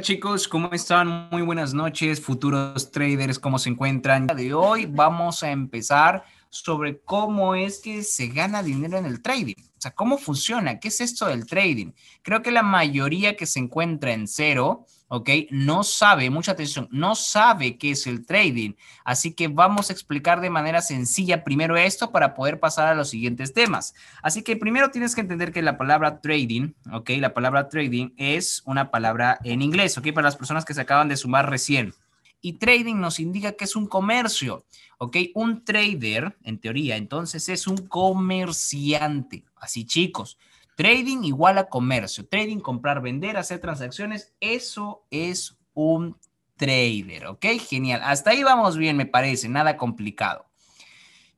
chicos, ¿cómo están? Muy buenas noches, futuros traders, ¿cómo se encuentran? De hoy vamos a empezar sobre cómo es que se gana dinero en el trading. O sea, ¿cómo funciona? ¿Qué es esto del trading? Creo que la mayoría que se encuentra en cero ¿ok? No sabe, mucha atención, no sabe qué es el trading. Así que vamos a explicar de manera sencilla primero esto para poder pasar a los siguientes temas. Así que primero tienes que entender que la palabra trading, ¿ok? La palabra trading es una palabra en inglés, ¿ok? Para las personas que se acaban de sumar recién. Y trading nos indica que es un comercio, ¿ok? Un trader, en teoría, entonces es un comerciante. Así chicos, Trading igual a comercio. Trading, comprar, vender, hacer transacciones. Eso es un trader, ¿ok? Genial. Hasta ahí vamos bien, me parece. Nada complicado.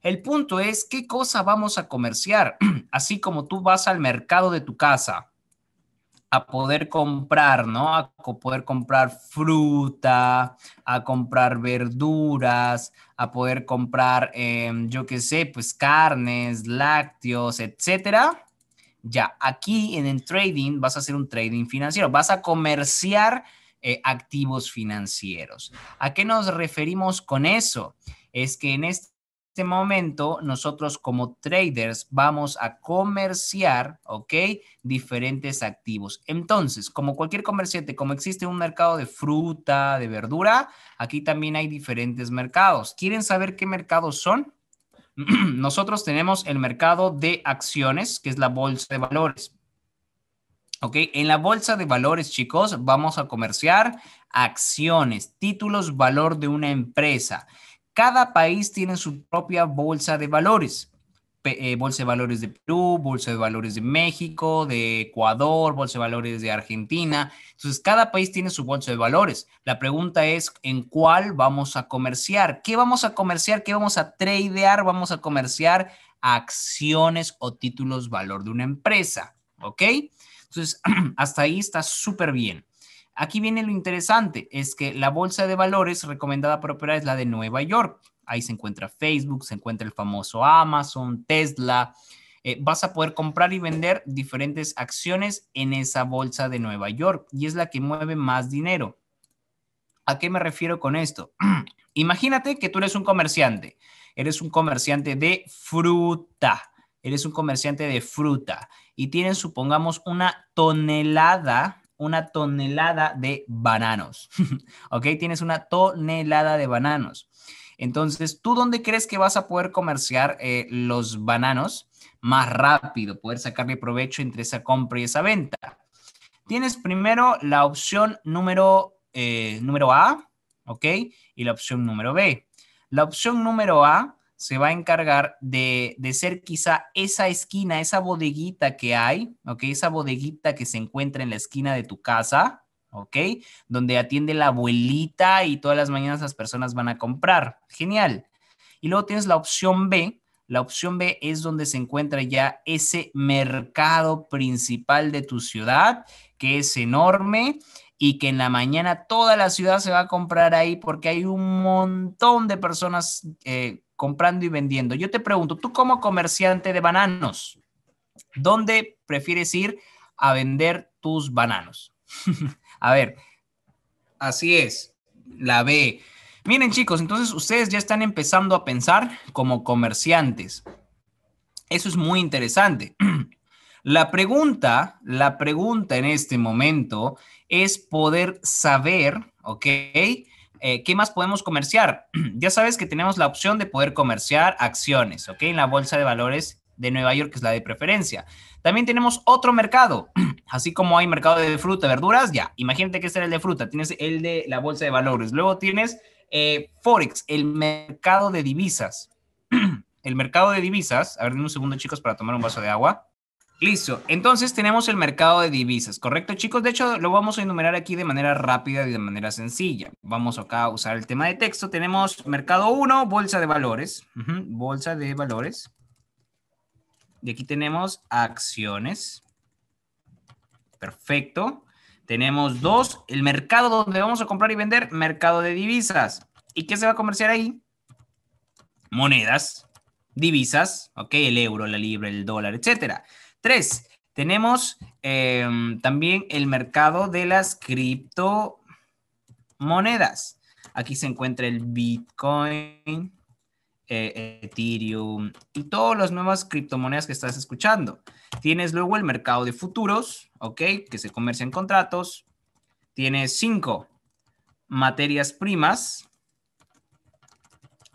El punto es qué cosa vamos a comerciar, así como tú vas al mercado de tu casa a poder comprar, ¿no? A poder comprar fruta, a comprar verduras, a poder comprar, em, yo qué sé, pues carnes, lácteos, etcétera ya, aquí en el trading vas a hacer un trading financiero, vas a comerciar eh, activos financieros. ¿A qué nos referimos con eso? Es que en este momento nosotros como traders vamos a comerciar, ¿ok? Diferentes activos. Entonces, como cualquier comerciante, como existe un mercado de fruta, de verdura, aquí también hay diferentes mercados. ¿Quieren saber qué mercados son? Nosotros tenemos el mercado de acciones, que es la bolsa de valores. ¿Ok? En la bolsa de valores, chicos, vamos a comerciar acciones, títulos, valor de una empresa. Cada país tiene su propia bolsa de valores. Eh, bolsa de Valores de Perú, Bolsa de Valores de México, de Ecuador, Bolsa de Valores de Argentina. Entonces, cada país tiene su bolsa de valores. La pregunta es, ¿en cuál vamos a comerciar? ¿Qué vamos a comerciar? ¿Qué vamos a tradear? Vamos a comerciar acciones o títulos valor de una empresa. ¿Ok? Entonces, hasta ahí está súper bien. Aquí viene lo interesante, es que la bolsa de valores recomendada por operar es la de Nueva York ahí se encuentra Facebook, se encuentra el famoso Amazon, Tesla. Eh, vas a poder comprar y vender diferentes acciones en esa bolsa de Nueva York y es la que mueve más dinero. ¿A qué me refiero con esto? Imagínate que tú eres un comerciante, eres un comerciante de fruta, eres un comerciante de fruta y tienes, supongamos, una tonelada, una tonelada de bananos, ¿ok? Tienes una tonelada de bananos. Entonces, ¿tú dónde crees que vas a poder comerciar eh, los bananos más rápido, poder sacarle provecho entre esa compra y esa venta? Tienes primero la opción número, eh, número A, ¿ok? Y la opción número B. La opción número A se va a encargar de, de, ser quizá esa esquina, esa bodeguita que hay, ¿ok? Esa bodeguita que se encuentra en la esquina de tu casa, ¿ok? Donde atiende la abuelita y todas las mañanas las personas van a comprar. Genial. Y luego tienes la opción B. La opción B es donde se encuentra ya ese mercado principal de tu ciudad, que es enorme y que en la mañana toda la ciudad se va a comprar ahí porque hay un montón de personas eh, comprando y vendiendo. Yo te pregunto, tú como comerciante de bananos, ¿dónde prefieres ir a vender tus bananos? A ver, así es, la B. Miren chicos, entonces ustedes ya están empezando a pensar como comerciantes. Eso es muy interesante. La pregunta, la pregunta en este momento es poder saber, ¿ok? Eh, ¿Qué más podemos comerciar? Ya sabes que tenemos la opción de poder comerciar acciones, ¿ok? En la bolsa de valores de Nueva York, es la de preferencia. También tenemos otro mercado, así como hay mercado de fruta, verduras, ya, imagínate que este era el de fruta, tienes el de la bolsa de valores, luego tienes eh, Forex, el mercado de divisas. el mercado de divisas, a ver, un segundo chicos para tomar un vaso de agua. Listo, entonces tenemos el mercado de divisas, ¿correcto chicos? De hecho, lo vamos a enumerar aquí de manera rápida y de manera sencilla. Vamos acá a usar el tema de texto. Tenemos mercado 1, bolsa de valores. Bolsa de valores. Y aquí tenemos acciones. Perfecto. Tenemos dos, el mercado donde vamos a comprar y vender, mercado de divisas. ¿Y qué se va a comerciar ahí? Monedas, divisas, ¿ok? El euro, la libra, el dólar, etcétera. Tres, tenemos em, también el mercado de las criptomonedas. Aquí se encuentra el Bitcoin, eh, Ethereum y todas las nuevas criptomonedas que estás escuchando. Tienes luego el mercado de futuros, ¿ok? Que se comercia en contratos. Tienes cinco materias primas,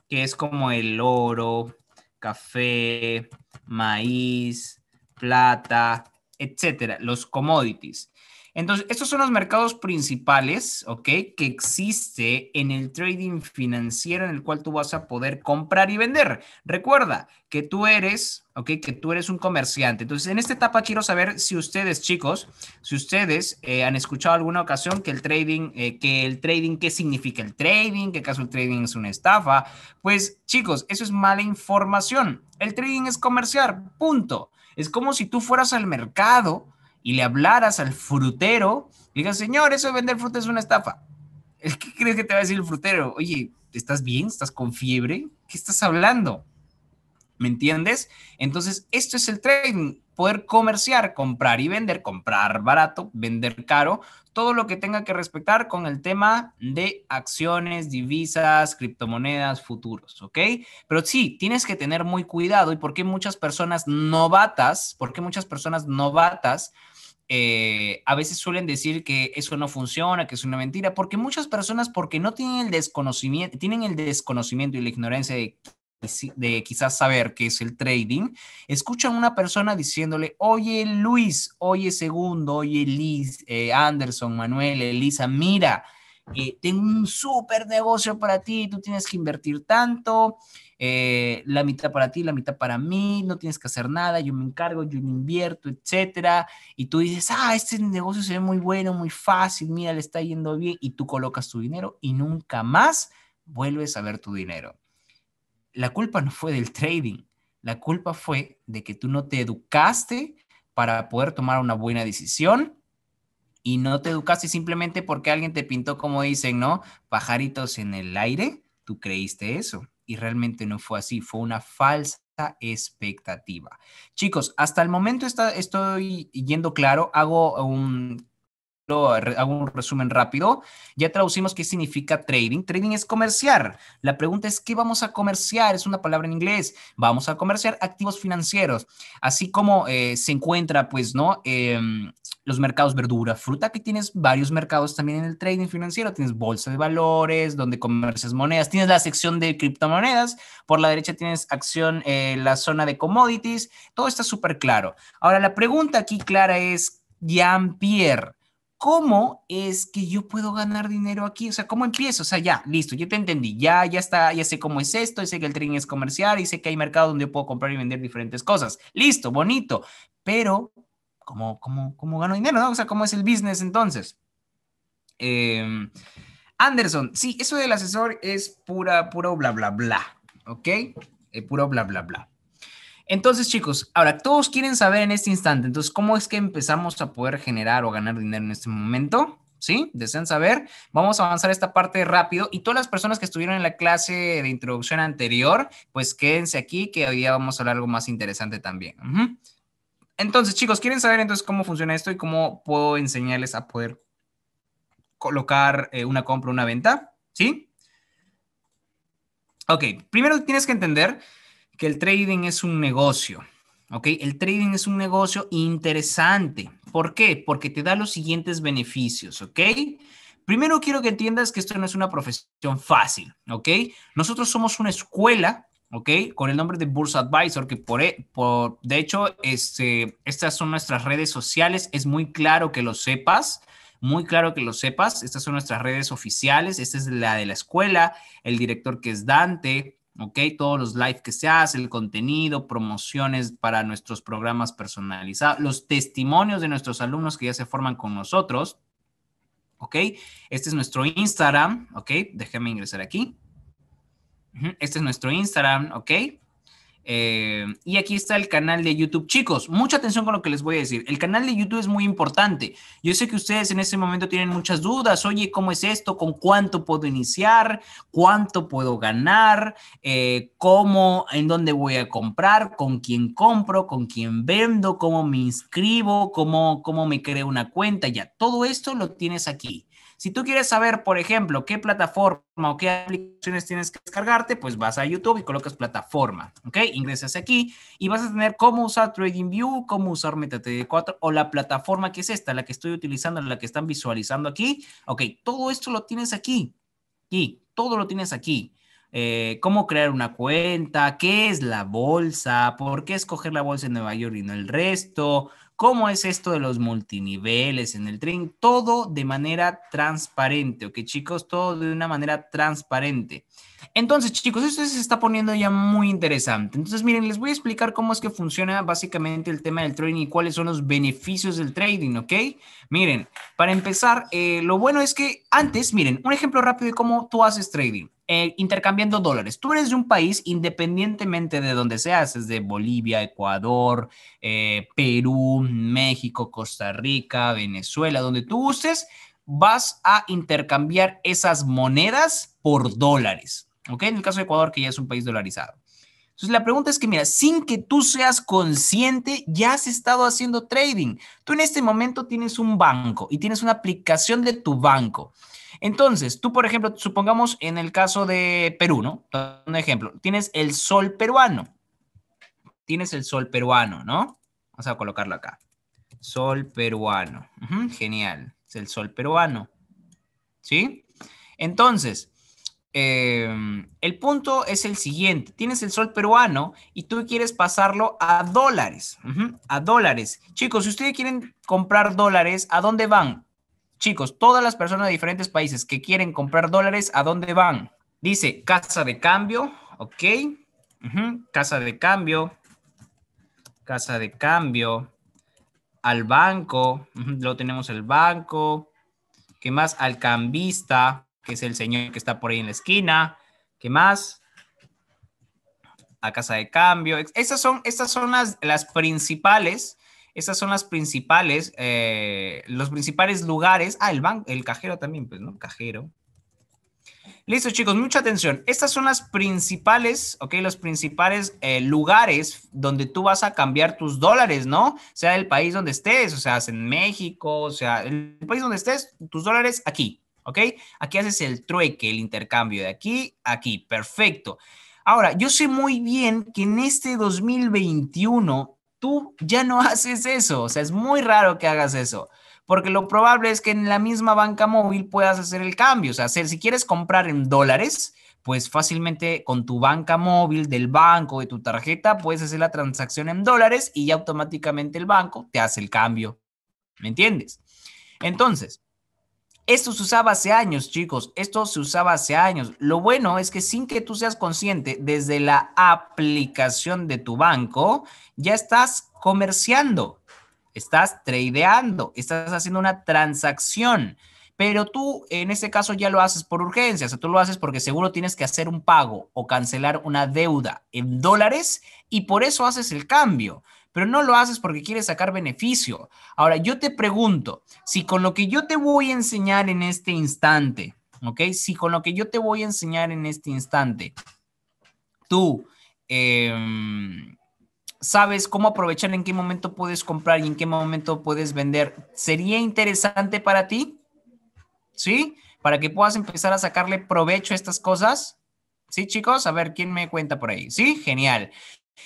que es como el oro, café, maíz, plata, etcétera, los commodities. Entonces, estos son los mercados principales, ¿ok? Que existe en el trading financiero en el cual tú vas a poder comprar y vender. Recuerda que tú eres, ¿ok? Que tú eres un comerciante. Entonces, en esta etapa quiero saber si ustedes, chicos, si ustedes eh, han escuchado alguna ocasión que el trading, eh, que el trading, ¿qué significa el trading? ¿Qué caso el trading es una estafa? Pues, chicos, eso es mala información. El trading es comerciar, punto. Es como si tú fueras al mercado y le hablaras al frutero, le digas, señor, eso de vender fruta es una estafa. ¿Qué crees que te va a decir el frutero? Oye, ¿estás bien? ¿Estás con fiebre? ¿Qué estás hablando? ¿Me entiendes? Entonces, esto es el trading, poder comerciar, comprar y vender, comprar barato, vender caro, todo lo que tenga que respetar con el tema de acciones, divisas, criptomonedas, futuros, ¿ok? Pero sí, tienes que tener muy cuidado y por qué muchas personas novatas, por qué muchas personas novatas eh, a veces suelen decir que eso no funciona, que es una mentira, porque muchas personas, porque no tienen el desconocimiento, tienen el desconocimiento y la ignorancia de, de quizás saber qué es el trading, escuchan a una persona diciéndole, oye Luis, oye Segundo, oye Liz, eh, Anderson, Manuel, Elisa, mira, eh, tengo un súper negocio para ti, tú tienes que invertir tanto, eh, la mitad para ti, la mitad para mí, no tienes que hacer nada, yo me encargo, yo invierto, etcétera. Y tú dices, ah, este negocio se ve muy bueno, muy fácil, mira, le está yendo bien, y tú colocas tu dinero y nunca más vuelves a ver tu dinero. La culpa no fue del trading, la culpa fue de que tú no te educaste para poder tomar una buena decisión y no te educaste simplemente porque alguien te pintó, como dicen, ¿no? Pajaritos en el aire, tú creíste eso y realmente no fue así, fue una falsa expectativa. Chicos, hasta el momento está, estoy yendo claro, hago un hago un resumen rápido. Ya traducimos qué significa trading. Trading es comerciar. La pregunta es, ¿qué vamos a comerciar? Es una palabra en inglés. Vamos a comerciar activos financieros. Así como eh, se encuentra, pues, ¿no? Em, los mercados verdura, fruta, que tienes varios mercados también en el trading financiero. Tienes bolsa de valores, donde comercias monedas. Tienes la sección de criptomonedas. Por la derecha tienes acción, eh, la zona de commodities. Todo está súper claro. Ahora, la pregunta aquí clara es, Jean-Pierre, ¿cómo es que yo puedo ganar dinero aquí? O sea, ¿cómo empiezo? O sea, ya, listo, yo te entendí, ya, ya está, ya sé cómo es esto, sé que el tren es comercial y sé que hay mercado donde yo puedo comprar y vender diferentes cosas. Listo, bonito, pero ¿cómo, cómo, cómo gano dinero? No? O sea, ¿cómo es el business entonces? Em, Anderson, sí, eso del asesor es pura, puro bla, bla, bla, ¿ok? Eh, puro bla, bla, bla. Entonces, chicos, ahora todos quieren saber en este instante, entonces, ¿cómo es que empezamos a poder generar o ganar dinero en este momento? ¿Sí? ¿Desean saber? Vamos a avanzar esta parte rápido y todas las personas que estuvieron en la clase de introducción anterior, pues quédense aquí que hoy día vamos a hablar algo más interesante también. Entonces, chicos, ¿quieren saber entonces cómo funciona esto y cómo puedo enseñarles a poder colocar eh, una compra, una venta? ¿Sí? Ok, primero tienes que entender que el trading es un negocio. ¿ok? El trading es un negocio interesante. ¿Por qué? Porque te da los siguientes beneficios, ¿ok? Primero quiero que entiendas que esto no es una profesión fácil, ¿ok? Nosotros somos una escuela, ¿ok? Con el nombre de Bursa Advisor, que por, e, por de hecho, este, estas son nuestras redes sociales, es muy claro que lo sepas. Muy claro que lo sepas, estas son nuestras redes oficiales, esta es la de la escuela, el director que es Dante, ¿ok? Todos los live que se hace, el contenido, promociones para nuestros programas personalizados, los testimonios de nuestros alumnos que ya se forman con nosotros, ¿ok? Este es nuestro Instagram, ¿ok? Déjame ingresar aquí. Este es nuestro Instagram, ¿ok? Eh, y aquí está el canal de YouTube. Chicos, mucha atención con lo que les voy a decir. El canal de YouTube es muy importante. Yo sé que ustedes en este momento tienen muchas dudas. Oye, ¿cómo es esto? ¿Con cuánto puedo iniciar? ¿Cuánto puedo ganar? Eh, ¿Cómo? ¿En dónde voy a comprar? ¿Con quién compro? ¿Con quién vendo? ¿Cómo me inscribo? ¿Cómo, cómo me creo una cuenta? Ya, todo esto lo tienes aquí. Si tú quieres saber, por ejemplo, qué plataforma o qué aplicaciones tienes que descargarte, pues vas a YouTube y colocas plataforma, ¿ok? Ingresas aquí y vas a tener cómo usar TradingView, cómo usar MetaTrader 4 o la plataforma que es esta, la que estoy utilizando, la que están visualizando aquí. Ok, todo esto lo tienes aquí. Y todo lo tienes aquí. Eh, cómo crear una cuenta, qué es la bolsa, por qué escoger la bolsa en Nueva York y no el resto, cómo es esto de los multiniveles en el trading? todo de manera transparente, ¿ok chicos? Todo de una manera transparente. Entonces chicos, esto se está poniendo ya muy interesante. Entonces miren, les voy a explicar cómo es que funciona básicamente el tema del trading y cuáles son los beneficios del trading, ¿ok? Miren, para empezar, eh, lo bueno es que antes, miren, un ejemplo rápido de cómo tú haces trading. Eh, intercambiando dólares. Tú eres de un país, independientemente de donde seas, es de Bolivia, Ecuador, eh, Perú, México, Costa Rica, Venezuela, donde tú uses, vas a intercambiar esas monedas por dólares. ¿Ok? En el caso de Ecuador, que ya es un país dolarizado. Entonces la pregunta es que, mira, sin que tú seas consciente, ya has estado haciendo trading. Tú en este momento tienes un banco y tienes una aplicación de tu banco. Entonces, tú, por ejemplo, supongamos en el caso de Perú, ¿no? Un ejemplo, tienes el sol peruano. Tienes el sol peruano, ¿no? Vamos a colocarlo acá. Sol peruano. genial. Es el sol peruano. ¿Sí? Entonces, Em, el punto es el siguiente, tienes el sol peruano y tú quieres pasarlo a dólares, a dólares. Chicos, si ustedes quieren comprar dólares, ¿a dónde van? Chicos, todas las personas de diferentes países que quieren comprar dólares, ¿a dónde van? Dice casa de cambio, ok, casa de cambio, casa de cambio, al banco, Lo luego tenemos el banco, ¿qué más? Al cambista, que es el señor que está por ahí en la esquina. ¿Qué más? A casa de cambio. Estas son, estas son las, principales. Estas son las principales, eh, los principales lugares. Ah, el, banco, el cajero también, pues, ¿no? Cajero. Listo, chicos, mucha atención. Estas son las principales, ok, los principales eh, lugares donde tú vas a cambiar tus dólares, ¿no? Sea el país donde estés, o sea, en México, o sea, el país donde estés, tus dólares aquí. ¿ok? Aquí haces el trueque, el intercambio de aquí a aquí, perfecto. Ahora, yo sé muy bien que en este 2021 tú ya no haces eso, o sea, es muy raro que hagas eso, porque lo probable es que en la misma banca móvil puedas hacer el cambio, o sea, hacer, si quieres comprar en dólares, pues fácilmente con tu banca móvil del banco, de tu tarjeta, puedes hacer la transacción en dólares y ya automáticamente el banco te hace el cambio. ¿Me entiendes? Entonces, esto se usaba hace años, chicos. Esto se usaba hace años. Lo bueno es que sin que tú seas consciente, desde la aplicación de tu banco, ya estás comerciando, estás tradeando, estás haciendo una transacción. Pero tú, en este caso, ya lo haces por urgencia. O sea, tú lo haces porque seguro tienes que hacer un pago o cancelar una deuda en dólares y por eso haces el cambio pero no lo haces porque quieres sacar beneficio. Ahora, yo te pregunto, si con lo que yo te voy a enseñar en este instante, ¿ok? Si con lo que yo te voy a enseñar en este instante, tú em, sabes cómo aprovechar, en qué momento puedes comprar y en qué momento puedes vender, ¿sería interesante para ti? ¿Sí? Para que puedas empezar a sacarle provecho a estas cosas. ¿Sí, chicos? A ver, ¿quién me cuenta por ahí? ¿Sí? Genial.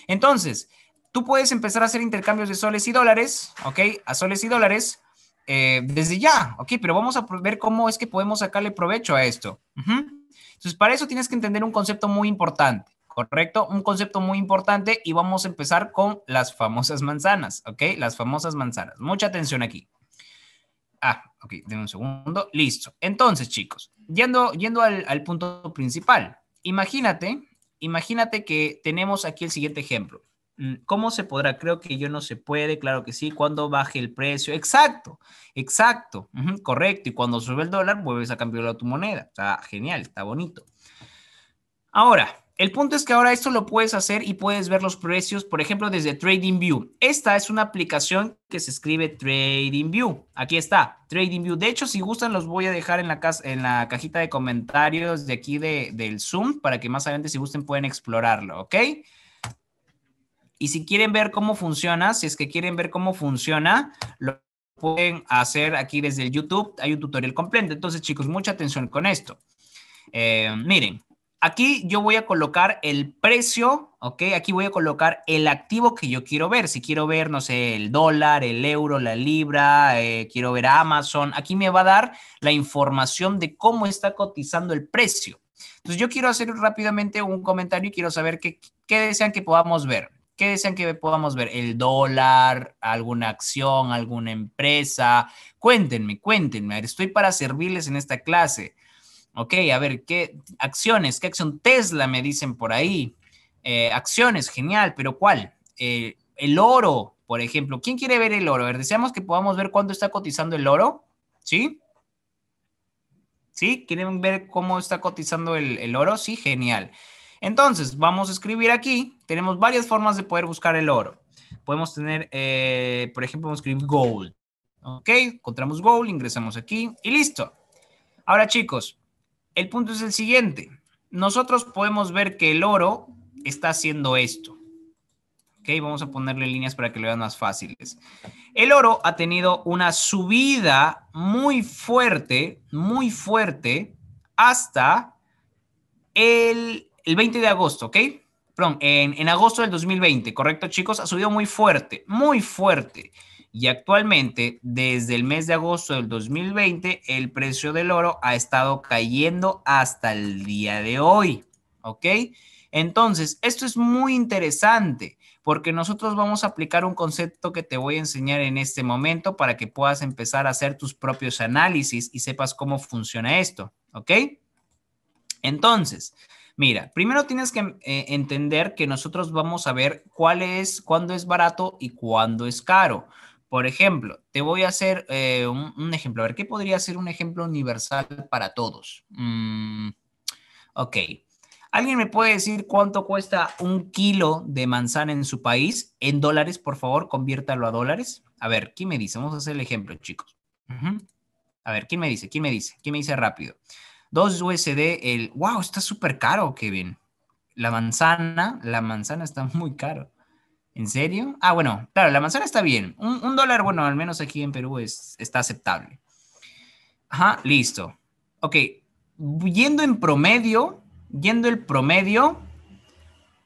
Entonces, tú puedes empezar a hacer intercambios de soles y dólares, ¿ok? A soles y dólares eh, desde ya, ¿ok? Pero vamos a ver cómo es que podemos sacarle provecho a esto. Entonces, para eso tienes que entender un concepto muy importante, ¿correcto? Un concepto muy importante y vamos a empezar con las famosas manzanas, ¿ok? Las famosas manzanas. Mucha atención aquí. Ah, ok, denme un segundo. Listo. Entonces, chicos, yendo, yendo al, al punto principal, imagínate, imagínate que tenemos aquí el siguiente ejemplo. Mm, ¿Cómo se podrá? Creo que yo no se puede, claro que sí. Cuando baje el precio, exacto, exacto, correcto. Y cuando sube el dólar, vuelves a cambiarlo a tu moneda. Está genial, está bonito. Ahora, el punto es que ahora esto lo puedes hacer y puedes ver los precios, por ejemplo, desde TradingView. Esta es una aplicación que se escribe TradingView. Aquí está, TradingView. De hecho, si gustan, los voy a dejar en la, en la cajita de comentarios de aquí del Zoom para que más adelante, si gusten, pueden explorarlo, ¿ok? Y si quieren ver cómo funciona, si es que quieren ver cómo funciona, lo pueden hacer aquí desde el YouTube. Hay un tutorial completo. Entonces, chicos, mucha atención con esto. Eh, miren, aquí yo voy a colocar el precio, ¿ok? Aquí voy a colocar el activo que yo quiero ver. Si quiero ver, no sé, el dólar, el euro, la libra, eh, quiero ver Amazon. Aquí me va a dar la información de cómo está cotizando el precio. Entonces yo quiero hacer rápidamente un comentario y quiero saber qué, qué desean que podamos ver. ¿Qué desean que podamos ver? ¿El dólar? ¿Alguna acción? ¿Alguna empresa? Cuéntenme, cuéntenme. Estoy para servirles en esta clase. Ok, a ver, ¿qué acciones? ¿Qué acción? Tesla me dicen por ahí. Eh, acciones, genial, pero ¿cuál? Eh, el oro, por ejemplo. ¿Quién quiere ver el oro? A ver, deseamos que podamos ver cuándo está cotizando el oro. ¿Sí? ¿Sí? ¿Quieren ver cómo está cotizando el, el oro? Sí, genial. Entonces, vamos a escribir aquí. Tenemos varias formas de poder buscar el oro. Podemos tener, eh, por ejemplo, vamos a escribir gold. ¿Ok? Encontramos gold, ingresamos aquí y listo. Ahora, chicos, el punto es el siguiente. Nosotros podemos ver que el oro está haciendo esto. ¿Ok? Vamos a ponerle líneas para que lo vean más fáciles. El oro ha tenido una subida muy fuerte, muy fuerte, hasta el el 20 de agosto, ¿ok? Perdón, en, en agosto del 2020, ¿correcto chicos? Ha subido muy fuerte, muy fuerte. Y actualmente, desde el mes de agosto del 2020, el precio del oro ha estado cayendo hasta el día de hoy, ¿ok? Entonces, esto es muy interesante porque nosotros vamos a aplicar un concepto que te voy a enseñar en este momento para que puedas empezar a hacer tus propios análisis y sepas cómo funciona esto, ¿ok? Entonces, Mira, primero tienes que eh, entender que nosotros vamos a ver cuál es, cuándo es barato y cuándo es caro. Por ejemplo, te voy a hacer eh, un, ejemplo. A ver, ¿qué podría ser un ejemplo universal para todos? Mm, ok. ¿Alguien me puede decir cuánto cuesta un kilo de manzana en su país? En dólares, por favor, conviértalo a dólares. A ver, ¿quién me dice? Vamos a hacer el ejemplo, chicos. A ver, ¿quién me dice? ¿Quién me dice? ¿Quién me dice rápido? 2 USD, el, wow, está súper caro, Kevin. La manzana, la manzana está muy caro. ¿En serio? Ah, bueno, claro, la manzana está bien. Un, dólar, bueno, al menos aquí en Perú está aceptable. Ajá, listo. Ok, yendo en promedio, yendo el promedio,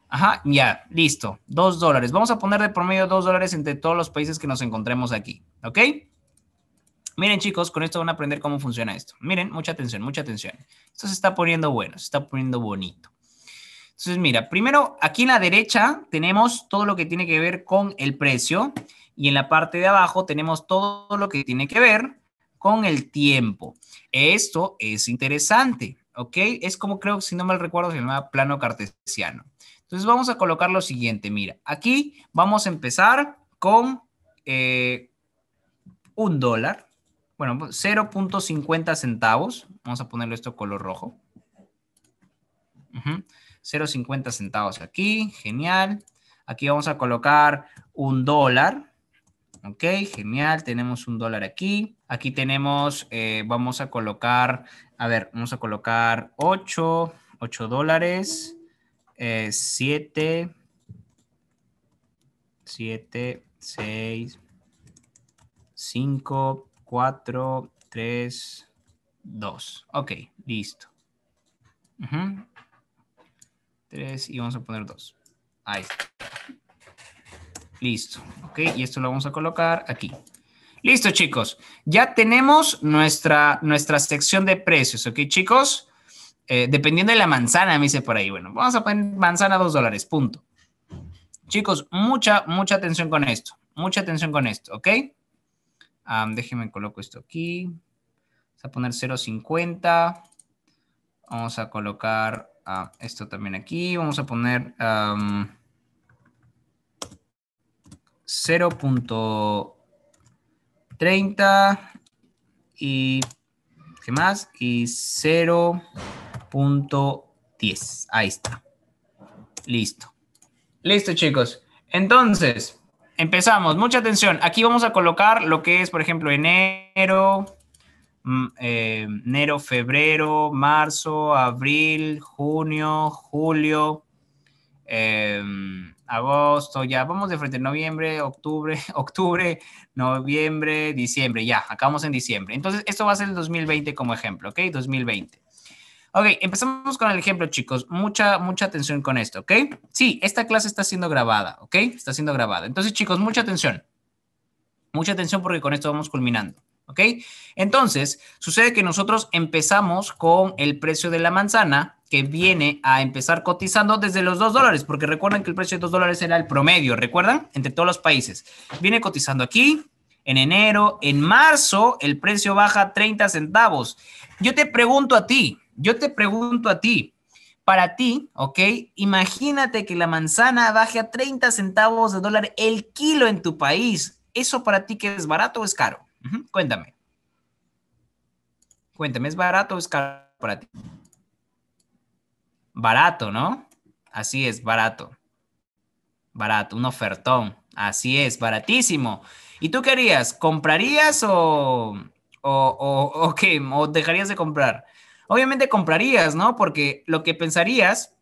Ajá, ya, listo. Dos dólares. Vamos a poner de promedio dos dólares entre todos los países que nos encontremos aquí. ¿Ok? Miren chicos, con esto van a aprender cómo funciona esto. Miren, mucha atención, mucha atención. Esto se está poniendo bueno, se está poniendo bonito. Entonces, mira, primero aquí en la derecha tenemos todo lo que tiene que ver con el precio y en la parte de abajo tenemos todo lo que tiene que ver con el tiempo. Esto es interesante, ¿ok? Es como creo, si no mal recuerdo, se llama plano cartesiano. Entonces vamos a colocar lo siguiente, mira, aquí vamos a empezar con eh, un dólar, bueno, 0.50 pues, centavos, vamos a ponerle esto color rojo. 0.50 centavos aquí, genial. Aquí vamos a colocar un dólar, ok, genial, tenemos un dólar aquí. Aquí tenemos, eh, vamos a colocar, a ver, vamos a colocar 8, 8 dólares, 7, 7, 6, 5, 4, 3, 2. Ok, listo. 3 y vamos a poner 2. Ahí está. Listo. Ok, y esto lo vamos a colocar aquí. Listo, chicos. Ya tenemos nuestra, nuestra sección de precios. Ok, chicos. Eh, dependiendo de la manzana, me dice por ahí. Bueno, vamos a poner manzana 2 dólares, punto. Chicos, mucha, mucha atención con esto. Mucha atención con esto, ¿ok? déjenme coloco esto aquí. Vamos a poner 0.50. Vamos a colocar esto también aquí. Vamos a poner 0.30 y ¿qué más? Y 0.10. Ahí está. Listo. Listo, chicos. Entonces, empezamos. Mucha atención. Aquí vamos a colocar lo que es, por ejemplo, enero, mm, eh, enero, febrero, marzo, abril, junio, julio, em, agosto, ya vamos de frente, noviembre, octubre, octubre, noviembre, diciembre, ya, acabamos en diciembre. Entonces, esto va a ser el 2020 como ejemplo, ¿ok? 2020. Ok, empezamos con el ejemplo, chicos. Mucha, mucha atención con esto, ¿ok? Sí, esta clase está siendo grabada, ¿ok? Está siendo grabada. Entonces, chicos, mucha atención. Mucha atención porque con esto vamos culminando, ¿ok? Entonces, sucede que nosotros empezamos con el precio de la manzana que viene a empezar cotizando desde los 2 dólares, porque recuerden que el precio de 2 dólares era el promedio, ¿recuerdan? Entre todos los países. Viene cotizando aquí, en enero, en marzo el precio baja 30 centavos. Yo te pregunto a ti, yo te pregunto a ti, para ti, ¿ok? Imagínate que la manzana baje a 30 centavos de dólar el kilo en tu país. ¿Eso para ti que es barato o es caro? Cuéntame. Cuéntame, ¿es barato o es caro para ti? Barato, ¿no? Así es, barato. Barato, un ofertón. Así es, baratísimo. ¿Y tú qué harías? ¿Comprarías o, o, o, o qué? ¿O dejarías de comprar? obviamente comprarías, ¿no? Porque lo que pensarías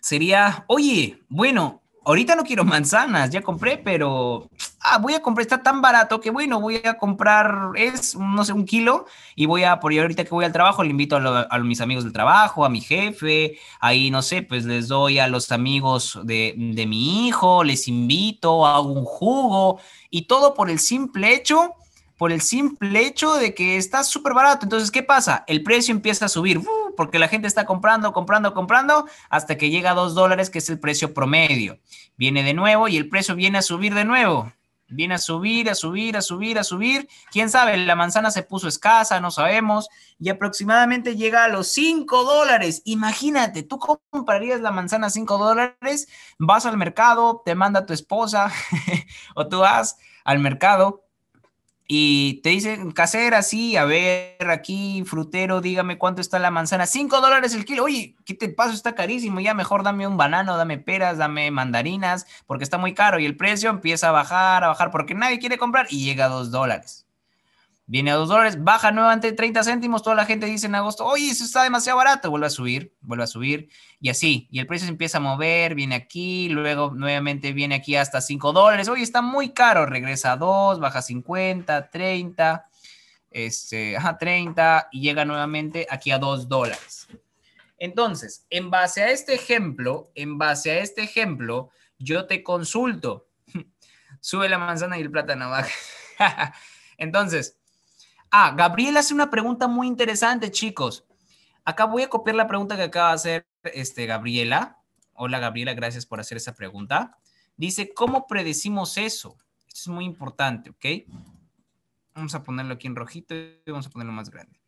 sería, oye, bueno, ahorita no quiero manzanas, ya compré, pero ah, voy a comprar, está tan barato que bueno, voy a comprar, es, no sé, un kilo y voy a, por ahorita que voy al trabajo, le invito a, mis amigos del trabajo, a mi jefe, ahí, no sé, pues les doy a los amigos de, de mi hijo, les invito, hago un jugo y todo por el simple hecho por el simple hecho de que está súper barato. Entonces, ¿qué pasa? El precio empieza a subir porque la gente está comprando, comprando, comprando hasta que llega a 2 dólares, que es el precio promedio. Viene de nuevo y el precio viene a subir de nuevo. Viene a subir, a subir, a subir, a subir. Quién sabe, la manzana se puso escasa, no sabemos. Y aproximadamente llega a los 5 dólares. Imagínate, tú comprarías la manzana a 5 dólares, vas al mercado, te manda tu esposa o tú vas al mercado y te dicen casera, así a ver, aquí, frutero, dígame cuánto está la manzana, cinco dólares el kilo, oye, ¿qué te paso? Está carísimo, ya mejor dame un banano, dame peras, dame mandarinas, porque está muy caro y el precio empieza a bajar, a bajar, porque nadie quiere comprar y llega a 2 dólares. Viene a 2 dólares, baja nuevamente 30 céntimos. Toda la gente dice en agosto, oye, eso está demasiado barato. Vuelve a subir, vuelve a subir. Y así, y el precio se empieza a mover, viene aquí, luego nuevamente viene aquí hasta 5 dólares. Oye, está muy caro. Regresa a 2, baja 50, 30, este, ajá, 30 y llega nuevamente aquí a 2 dólares. Entonces, en base a este ejemplo, en base a este ejemplo, yo te consulto. Sube la manzana y el plátano baja. Entonces, Ah, Gabriela hace una pregunta muy interesante, chicos. Acá voy a copiar la pregunta que acaba de hacer este, Gabriela. Hola, Gabriela, gracias por hacer esa pregunta. Dice, ¿cómo predecimos eso? Esto es muy importante, ¿ok? Vamos a ponerlo aquí en rojito y vamos a ponerlo más grande.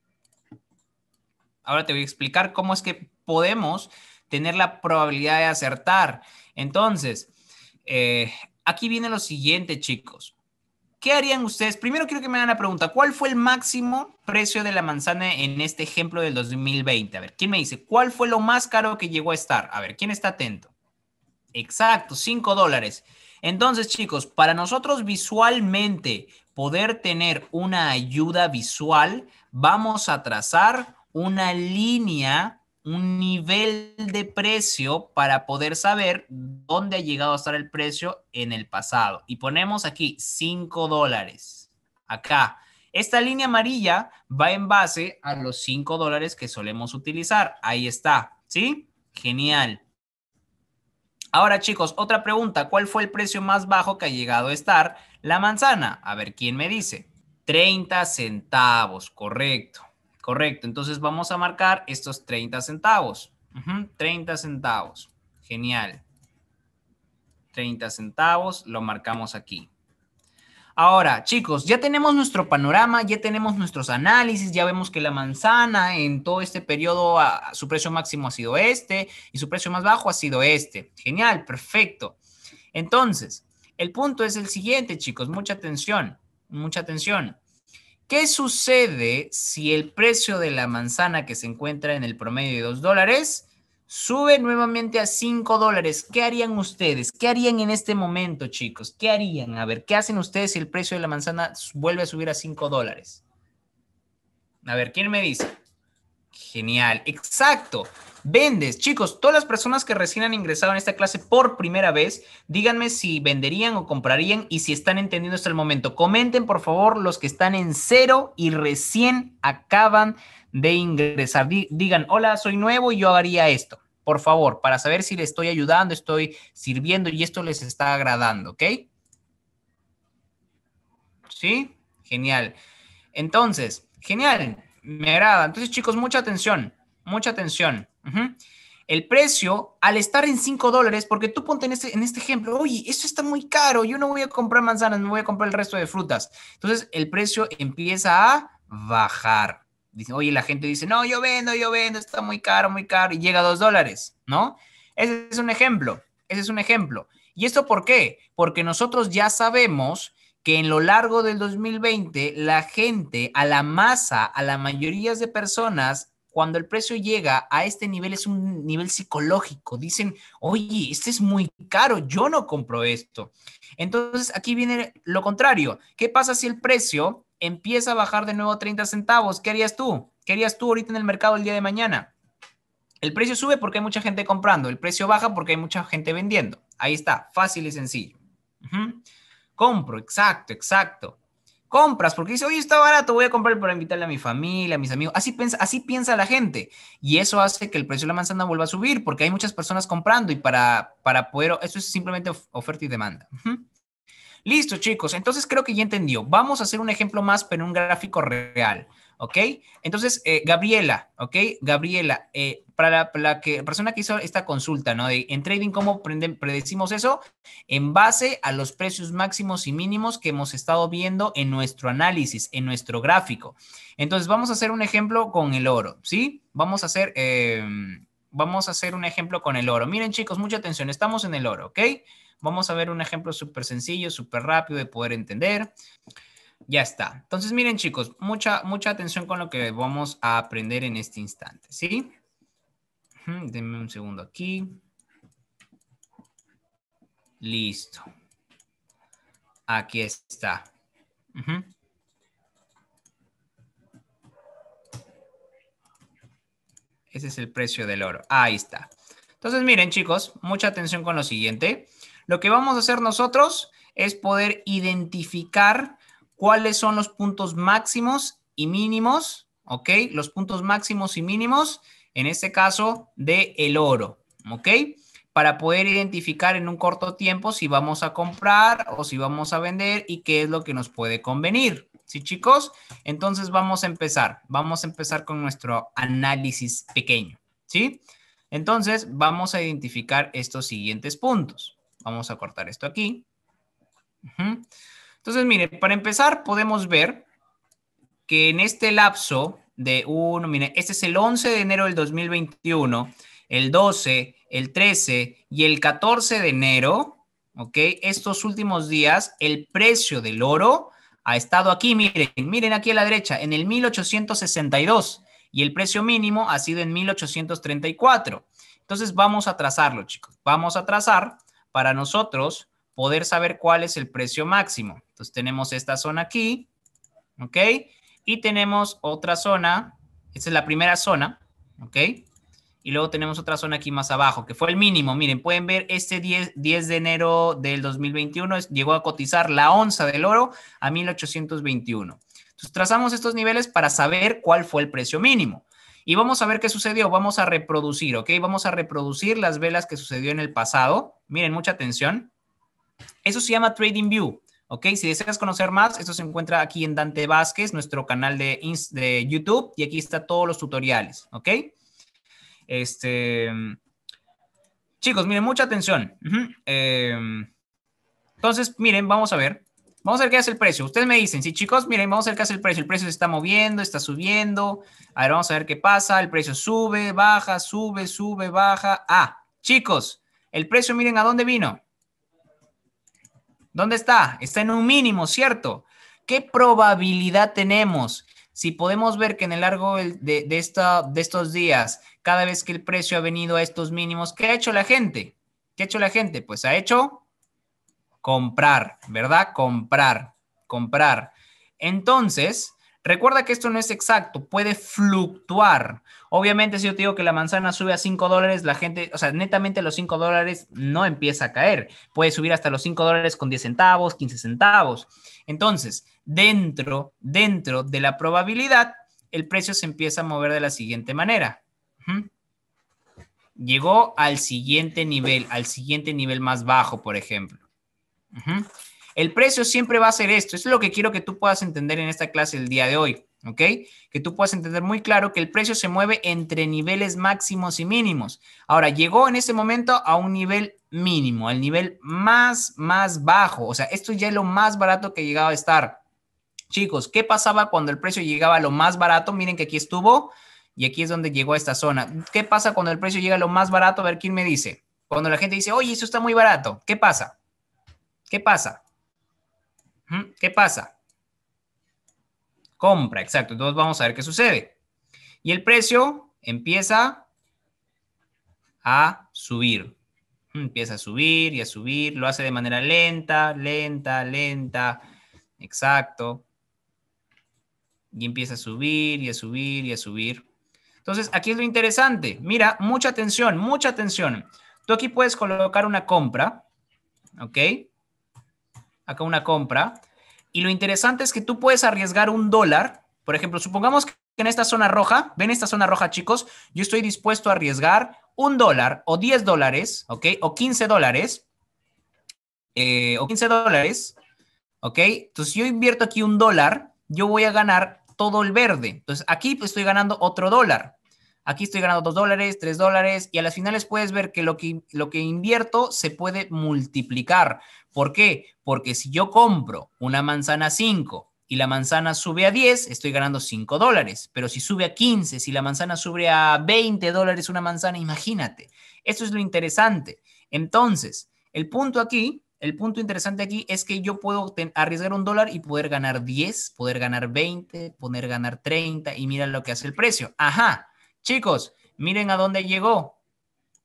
Ahora te voy a explicar cómo es que podemos tener la probabilidad de acertar. Entonces, eh, aquí viene lo siguiente, chicos. ¿Qué harían ustedes? Primero quiero que me hagan la pregunta, ¿cuál fue el máximo precio de la manzana en este ejemplo del 2020? A ver, ¿quién me dice? ¿Cuál fue lo más caro que llegó a estar? A ver, ¿quién está atento? Exacto, 5 dólares. Entonces, chicos, para nosotros visualmente poder tener una ayuda visual, vamos a trazar una línea un nivel de precio para poder saber dónde ha llegado a estar el precio en el pasado. Y ponemos aquí 5 dólares. Acá. Esta línea amarilla va en base a los 5 dólares que solemos utilizar. Ahí está. ¿Sí? Genial. Ahora chicos, otra pregunta. ¿Cuál fue el precio más bajo que ha llegado a estar la manzana? A ver, ¿quién me dice? 30 centavos, correcto. Correcto, entonces vamos a marcar estos 30 centavos. 30 centavos, genial. 30 centavos, lo marcamos aquí. Ahora, chicos, ya tenemos nuestro panorama, ya tenemos nuestros análisis, ya vemos que la manzana en todo este periodo, su precio máximo ha sido este y su precio más bajo ha sido este. Genial, perfecto. Entonces, el punto es el siguiente, chicos, mucha atención, mucha atención. ¿Qué sucede si el precio de la manzana que se encuentra en el promedio de 2 dólares sube nuevamente a 5 dólares? ¿Qué harían ustedes? ¿Qué harían en este momento, chicos? ¿Qué harían? A ver, ¿qué hacen ustedes si el precio de la manzana vuelve a subir a 5 dólares? A ver, ¿quién me dice? Genial, exacto vendes. Chicos, todas las personas que recién han ingresado en esta clase por primera vez, díganme si venderían o comprarían y si están entendiendo hasta el momento. Comenten, por favor, los que están en cero y recién acaban de ingresar. Digan, hola, soy nuevo y yo haría esto. Por favor, para saber si les estoy ayudando, estoy sirviendo y esto les está agradando, ¿ok? ¿Sí? Genial. Entonces, genial, me agrada. Entonces, chicos, mucha atención mucha atención. El precio, al estar en 5 dólares, porque tú ponte en este, este ejemplo, oye, eso está muy caro, yo no voy a comprar manzanas, me voy a comprar el resto de frutas. Entonces, el precio empieza a bajar. oye, la gente dice, no, yo vendo, yo vendo, está muy caro, muy caro, y llega a 2 dólares, ¿no? Ese es un ejemplo, ese es un ejemplo. ¿Y esto por qué? Porque nosotros ya sabemos que en lo largo del 2020 la gente, a la masa, a la mayoría de personas, cuando el precio llega a este nivel es un nivel psicológico. Dicen, oye, este es muy caro, yo no compro esto. Entonces aquí viene lo contrario. ¿Qué pasa si el precio empieza a bajar de nuevo 30 centavos? ¿Qué harías tú? ¿Qué harías tú ahorita en el mercado el día de mañana? El precio sube porque hay mucha gente comprando, el precio baja porque hay mucha gente vendiendo. Ahí está, fácil y sencillo. Compro, exacto, exacto compras, porque dice, oye, está barato, voy a comprar para invitarle a mi familia, a mis amigos. Así piensa, así piensa la gente. Y eso hace que el precio de la manzana vuelva a subir, porque hay muchas personas comprando y para, para poder, eso es simplemente oferta y demanda. Listo, chicos. Entonces creo que ya entendió. Vamos a hacer un ejemplo más, pero en un gráfico real. ¿ok? Entonces, eh, Gabriela, ¿ok? Gabriela, eh, para la, que, persona que hizo esta consulta, ¿no? De, en trading, ¿cómo predecimos eso? En base a los precios máximos y mínimos que hemos estado viendo en nuestro análisis, en nuestro gráfico. Entonces, vamos a hacer un ejemplo con el oro, ¿sí? Vamos a hacer, em, vamos a hacer un ejemplo con el oro. Miren, chicos, mucha atención, estamos en el oro, ¿ok? Vamos a ver un ejemplo súper sencillo, súper rápido de poder entender. Ya está. Entonces, miren, chicos, mucha, mucha atención con lo que vamos a aprender en este instante, ¿sí? Denme un segundo aquí. Listo. Aquí está. Ese es el precio del oro. Ahí está. Entonces, miren, chicos, mucha atención con lo siguiente. Lo que vamos a hacer nosotros es poder identificar cuáles son los puntos máximos y mínimos, ¿ok? Los puntos máximos y mínimos, en este caso, de el oro, ¿ok? Para poder identificar en un corto tiempo si vamos a comprar o si vamos a vender y qué es lo que nos puede convenir. ¿Sí, chicos? Entonces vamos a empezar. Vamos a empezar con nuestro análisis pequeño, ¿sí? Entonces vamos a identificar estos siguientes puntos. Vamos a cortar esto aquí. Entonces, miren, para empezar, podemos ver que en este lapso de uno, Miren, este es el 11 de enero del 2021, el 12, el 13 y el 14 de enero, ¿ok? Estos últimos días, el precio del oro ha estado aquí, miren, miren aquí a la derecha, en el 1862 y el precio mínimo ha sido en 1834. Entonces vamos a trazarlo, chicos. Vamos a trazar para nosotros poder saber cuál es el precio máximo. Entonces tenemos esta zona aquí, ¿ok? Y tenemos otra zona, esta es la primera zona, ¿ok? Y luego tenemos otra zona aquí más abajo, que fue el mínimo. Miren, pueden ver este 10, de enero del 2021 llegó a cotizar la onza del oro a 1821. Entonces trazamos estos niveles para saber cuál fue el precio mínimo. Y vamos a ver qué sucedió. Vamos a reproducir, ¿ok? Vamos a reproducir las velas que sucedió en el pasado. Miren, mucha atención. Eso se llama View, ¿ok? Si deseas conocer más, esto se encuentra aquí en Dante Vázquez, nuestro canal de, YouTube, y aquí están todos los tutoriales, ¿ok? Este, chicos, miren, mucha atención. Em, entonces, miren, vamos a ver. Vamos a ver qué hace el precio. Ustedes me dicen, sí, chicos, miren, vamos a ver qué hace el precio. El precio se está moviendo, está subiendo. A ver, vamos a ver qué pasa. El precio sube, baja, sube, sube, baja. Ah, chicos, el precio, miren, ¿a dónde vino? ¿Dónde está? Está en un mínimo, ¿cierto? ¿Qué probabilidad tenemos? Si podemos ver que en el largo de, de estos días, cada vez que el precio ha venido a estos mínimos, ¿qué ha hecho la gente? ¿Qué ha hecho la gente? Pues ha hecho comprar, ¿verdad? Comprar, comprar. Entonces, Recuerda que esto no es exacto, puede fluctuar. Obviamente, si yo te digo que la manzana sube a 5 dólares, la gente, o sea, netamente los 5 dólares no empieza a caer. Puede subir hasta los 5 dólares con 10 centavos, 15 centavos. Entonces, dentro, dentro de la probabilidad, el precio se empieza a mover de la siguiente manera. Llegó al siguiente nivel, al siguiente nivel más bajo, por ejemplo. El precio siempre va a ser esto. es lo que quiero que tú puedas entender en esta clase el día de hoy, ¿ok? Que tú puedas entender muy claro que el precio se mueve entre niveles máximos y mínimos. Ahora, llegó en ese momento a un nivel mínimo, el nivel más, más bajo. O sea, esto ya es lo más barato que llegaba a estar. Chicos, ¿qué pasaba cuando el precio llegaba a lo más barato? Miren que aquí estuvo y aquí es donde llegó a esta zona. ¿Qué pasa cuando el precio llega a lo más barato? A ver, ¿quién me dice? Cuando la gente dice, oye, eso está muy barato, ¿qué pasa? ¿Qué pasa? ¿Qué pasa? Compra, exacto. Entonces vamos a ver qué sucede. Y el precio empieza a subir. Empieza a subir y a subir. Lo hace de manera lenta, lenta, lenta. Exacto. Y empieza a subir y a subir y a subir. Entonces, aquí es lo interesante. Mira, mucha atención, mucha atención. Tú aquí puedes colocar una compra, ¿ok? acá una compra, y lo interesante es que tú puedes arriesgar un dólar, por ejemplo, supongamos que en esta zona roja, ven esta zona roja chicos, yo estoy dispuesto a arriesgar un dólar o 10 dólares, ¿ok? O 15 dólares, eh, o 15 dólares, ¿ok? Entonces yo invierto aquí un dólar, yo voy a ganar todo el verde. Entonces aquí estoy ganando otro dólar aquí estoy ganando 2 dólares, 3 dólares, y a las finales puedes ver que lo, que lo que invierto se puede multiplicar. ¿Por qué? Porque si yo compro una manzana 5 y la manzana sube a 10, estoy ganando 5 dólares, pero si sube a 15, si la manzana sube a 20 dólares una manzana, imagínate. Eso es lo interesante. Entonces, el punto aquí el punto interesante aquí es que yo puedo arriesgar un dólar y poder ganar 10, poder ganar 20, poder ganar 30 y mira lo que hace el precio. Ajá, Chicos, miren a dónde llegó.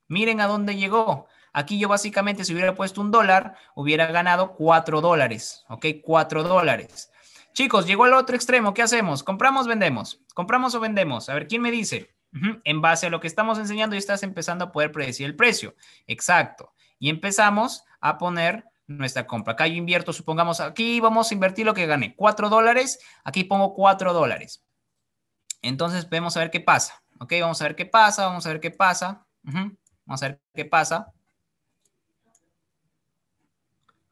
Miren a dónde llegó. Aquí yo básicamente si hubiera puesto un dólar, hubiera ganado cuatro dólares, ¿ok? Cuatro dólares. Chicos, llegó al otro extremo, ¿qué hacemos? ¿Compramos, vendemos? ¿Compramos o vendemos? A ver, ¿quién me dice? En base a lo que estamos enseñando, ya estás empezando a poder predecir el precio. Exacto. Y empezamos a poner nuestra compra. Acá yo invierto, supongamos, aquí vamos a invertir lo que gané, cuatro dólares, aquí pongo cuatro dólares. Entonces, vemos a ver qué pasa. ¿Ok? Vamos a ver qué pasa, vamos a ver qué pasa. Vamos a ver qué pasa.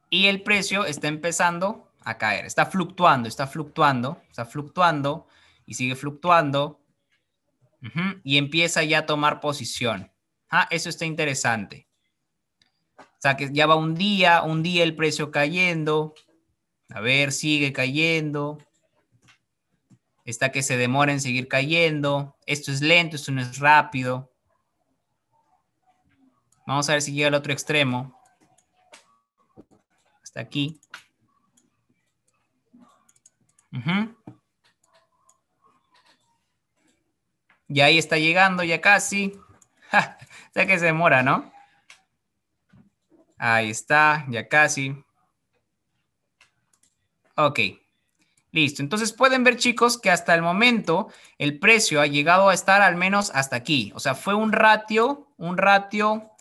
Y el precio está empezando a caer. Está fluctuando, está fluctuando, está fluctuando y sigue fluctuando. Y empieza ya a tomar posición. Ah, eso está interesante. O sea, que ya va un día, un día el precio cayendo. A ver, sigue cayendo está que se demora en seguir cayendo, esto es lento, esto no es rápido. Vamos a ver si llega al otro extremo. Hasta aquí. Y ahí está llegando, ya casi. Ya que se demora, ¿no? Ahí está, ya casi. Ok. Listo, entonces pueden ver chicos que hasta el momento el precio ha llegado a estar al menos hasta aquí. O sea, fue un ratio, un ratio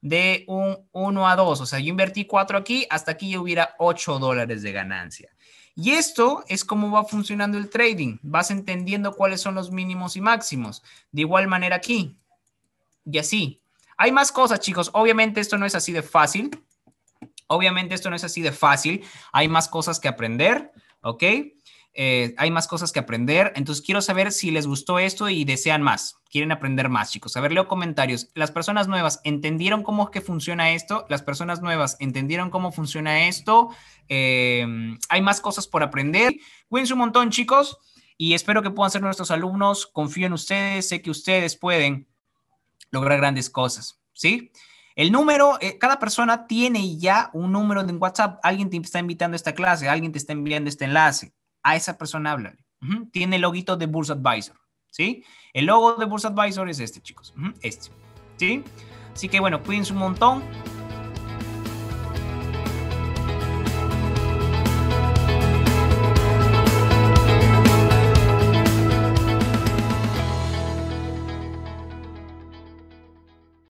de un 1 a 2. O sea, yo invertí 4 aquí, hasta aquí yo hubiera 8 dólares de ganancia. Y esto es cómo va funcionando el trading. Vas entendiendo cuáles son los mínimos y máximos. De igual manera aquí. Y así. Hay más cosas, chicos. Obviamente esto no es así de fácil. Obviamente esto no es así de fácil. Hay más cosas que aprender. ¿Ok? Eh, hay más cosas que aprender. Entonces quiero saber si les gustó esto y desean más, quieren aprender más, chicos. A ver, leo comentarios. Las personas nuevas entendieron cómo es que funciona esto. Las personas nuevas entendieron cómo funciona esto. Eh, hay más cosas por aprender. Cuídense un montón, chicos. Y espero que puedan ser nuestros alumnos. Confío en ustedes. Sé que ustedes pueden lograr grandes cosas. ¿Sí? El número, eh, cada persona tiene ya un número en WhatsApp. Alguien te está invitando a esta clase, alguien te está enviando este enlace a esa persona háblale. Tiene el loguito de Bursa Advisor, ¿sí? El logo de Bursa Advisor es este, chicos, este, ¿sí? Así que bueno, cuídense un montón.